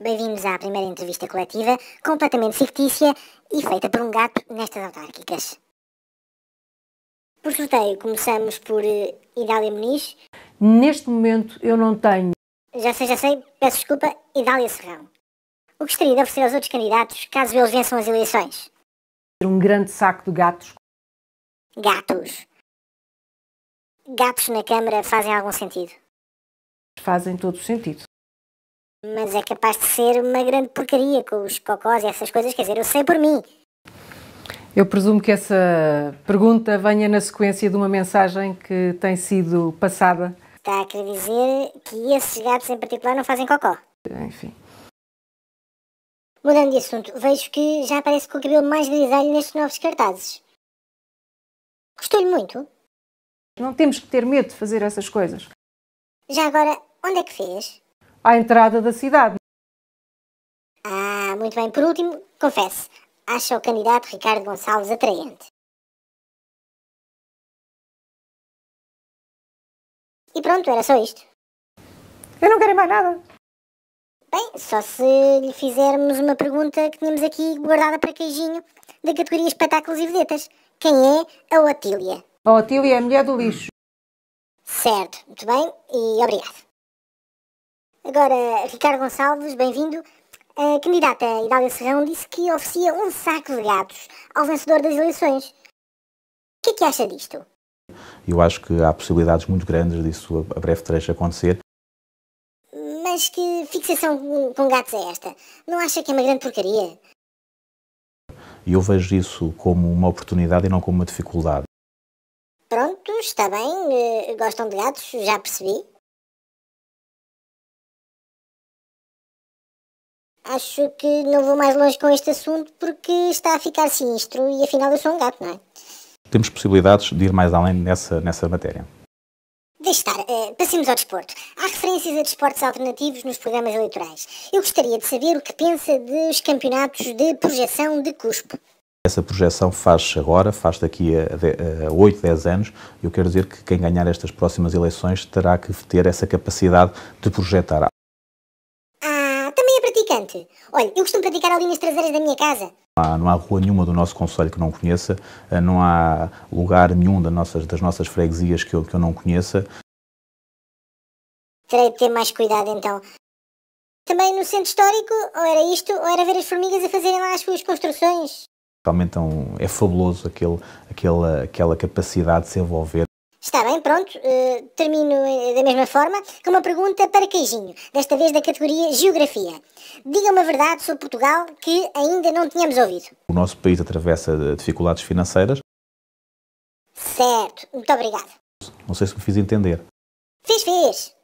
Bem-vindos à primeira entrevista coletiva, completamente fictícia e feita por um gato nestas autárquicas. Por sorteio, começamos por uh, Idália Muniz. Neste momento eu não tenho. Já sei, já sei, peço desculpa, Idália Serrão. O que gostaria de oferecer aos outros candidatos caso eles vençam as eleições? Um grande saco de gatos. Gatos. Gatos na Câmara fazem algum sentido? Fazem todo o sentido mas é capaz de ser uma grande porcaria com os cocós e essas coisas, quer dizer, eu sei por mim. Eu presumo que essa pergunta venha na sequência de uma mensagem que tem sido passada. Está a querer dizer que esses gatos em particular não fazem cocó. Enfim. Mudando de assunto, vejo que já aparece com o cabelo mais grisalho nestes novos cartazes. Gostou-lhe muito? Não temos que ter medo de fazer essas coisas. Já agora, onde é que fez? à entrada da cidade. Ah, muito bem. Por último, confesso, acha o candidato Ricardo Gonçalves atraente. E pronto, era só isto. Eu não quero mais nada. Bem, só se lhe fizermos uma pergunta que tínhamos aqui guardada para queijinho da categoria espetáculos e vedetas. Quem é a Otília? A Otília é a mulher do lixo. Certo, muito bem e obrigado. Agora, Ricardo Gonçalves, bem-vindo. A candidata Idália Serrão disse que oferecia um saco de gatos ao vencedor das eleições. O que é que acha disto? Eu acho que há possibilidades muito grandes disso a breve trecho acontecer. Mas que fixação com gatos é esta? Não acha que é uma grande porcaria? Eu vejo isso como uma oportunidade e não como uma dificuldade. Pronto, está bem. Eh, gostam de gatos, já percebi. acho que não vou mais longe com este assunto porque está a ficar sinistro e afinal eu sou um gato, não é? Temos possibilidades de ir mais além nessa, nessa matéria. Deixe estar, uh, passemos ao desporto. Há referências a desportos alternativos nos programas eleitorais. Eu gostaria de saber o que pensa dos campeonatos de projeção de cuspo. Essa projeção faz agora, faz daqui a, a 8, 10 anos. Eu quero dizer que quem ganhar estas próximas eleições terá que ter essa capacidade de projetar importante. Olha, eu costumo praticar ali nas traseiras da minha casa. Não há, não há rua nenhuma do nosso Conselho que não conheça, eh, não há lugar nenhum das nossas, das nossas freguesias que eu, que eu não conheça. Terei de ter mais cuidado então. Também no centro histórico, ou era isto, ou era ver as formigas a fazerem lá as suas construções. Realmente é, um, é fabuloso aquele, aquela, aquela capacidade de se envolver. Está bem, pronto. Uh, termino eh, da mesma forma com uma pergunta para Queijinho, desta vez da categoria Geografia. Diga uma verdade sobre Portugal que ainda não tínhamos ouvido. O nosso país atravessa eh, dificuldades financeiras. Certo, muito obrigado. Não sei se me fiz entender. Fiz, fez.